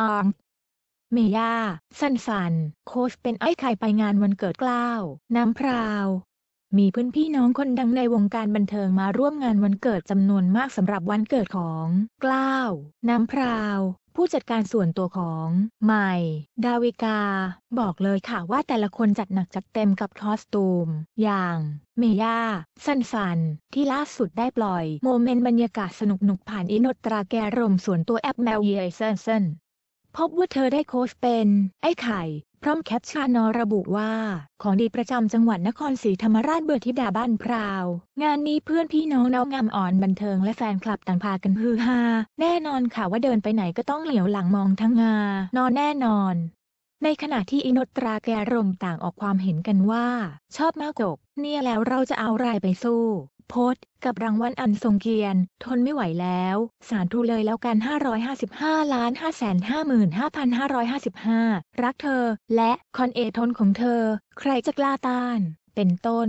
อังเมย่า สันสัน โคชเป็นไอ้ไข่ไปงานวันเกิดกล้าว น้ำพราว มีเพื่อนพี่น้องคนดังในวงการบันเทิงมาร่วมงานวันเกิดจำนวนมากสำหรับวันเกิดของกล้าว น้ำพราว ผู้จัดการส่วนตัวของ ใหม่ ดาวิกา บอกเลยค่ะว่าแต่ละคนจัดหนัก จัดเต็มกับคอสตูม อย่าง เมย่า สันสัน ที่ล่าสุดได้ปล่อยโมเมนต์บรรยากาศสนุกๆผ่านอินโนตราแกรมส่วนตัวแอปแมวเยเซนเซนพบว่าเธอได้โค้ชเป็น ไอ้ไข่ พร้อมแคปชั่นนอระบุว่า ของดีประจำจังหวัดนครศรีธรรมราชเบอร์ทิดาบ้านพราว งานนี้เพื่อนพี่น้องนองามอ่อนบันเทิงและแฟนคลับต่างพากันฮือฮาแน่นอนค่ะว่าเดินไปไหนก็ต้องเหลียวหลังมองทั้งงานอนแน่นอน ในขณะที่อินตราแกรมต่างออกความเห็นกันว่า ชอบมากกก เนี่ยแล้วเราจะเอารายไปสู้พจน์กับรางวัลอันทรงเกียรติทนไม่ไหวแล้ว สารทุเลยแล้วกัน 555ล้าน5 5 5 5 5 รักเธอ และคอนเอทนของเธอใครจะกล้าต้าน เป็นต้น